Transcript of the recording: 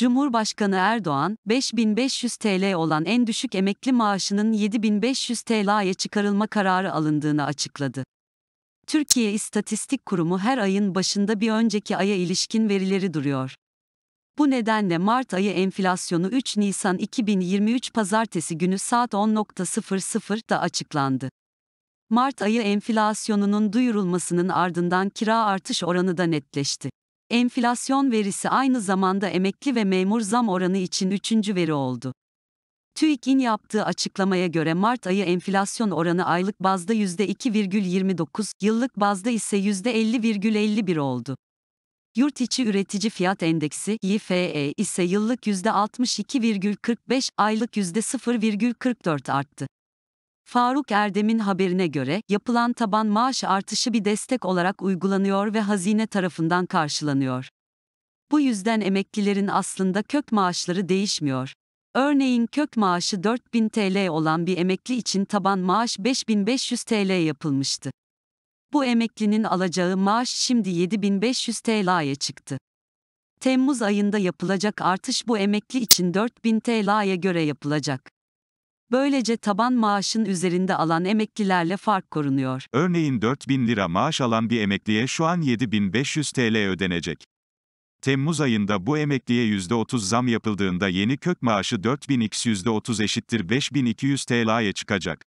Cumhurbaşkanı Erdoğan, 5500 TL olan en düşük emekli maaşının 7500 TL'ye çıkarılma kararı alındığını açıkladı. Türkiye İstatistik Kurumu her ayın başında bir önceki aya ilişkin verileri duruyor. Bu nedenle Mart ayı enflasyonu 3 Nisan 2023 pazartesi günü saat 10.00'da açıklandı. Mart ayı enflasyonunun duyurulmasının ardından kira artış oranı da netleşti. Enflasyon verisi aynı zamanda emekli ve memur zam oranı için üçüncü veri oldu. TÜİK'in yaptığı açıklamaya göre Mart ayı enflasyon oranı aylık bazda %2,29, yıllık bazda ise %50,51 oldu. Yurt içi üretici fiyat endeksi YFE ise yıllık %62,45, aylık %0,44 arttı. Faruk Erdem'in haberine göre, yapılan taban maaş artışı bir destek olarak uygulanıyor ve hazine tarafından karşılanıyor. Bu yüzden emeklilerin aslında kök maaşları değişmiyor. Örneğin kök maaşı 4000 TL olan bir emekli için taban maaş 5500 TL yapılmıştı. Bu emeklinin alacağı maaş şimdi 7500 TL'ye çıktı. Temmuz ayında yapılacak artış bu emekli için 4000 TL'ye göre yapılacak. Böylece taban maaşın üzerinde alan emeklilerle fark korunuyor. Örneğin 4000 lira maaş alan bir emekliye şu an 7500 TL ödenecek. Temmuz ayında bu emekliye %30 zam yapıldığında yeni kök maaşı 4200 %30 eşittir 5200 TL'ye çıkacak.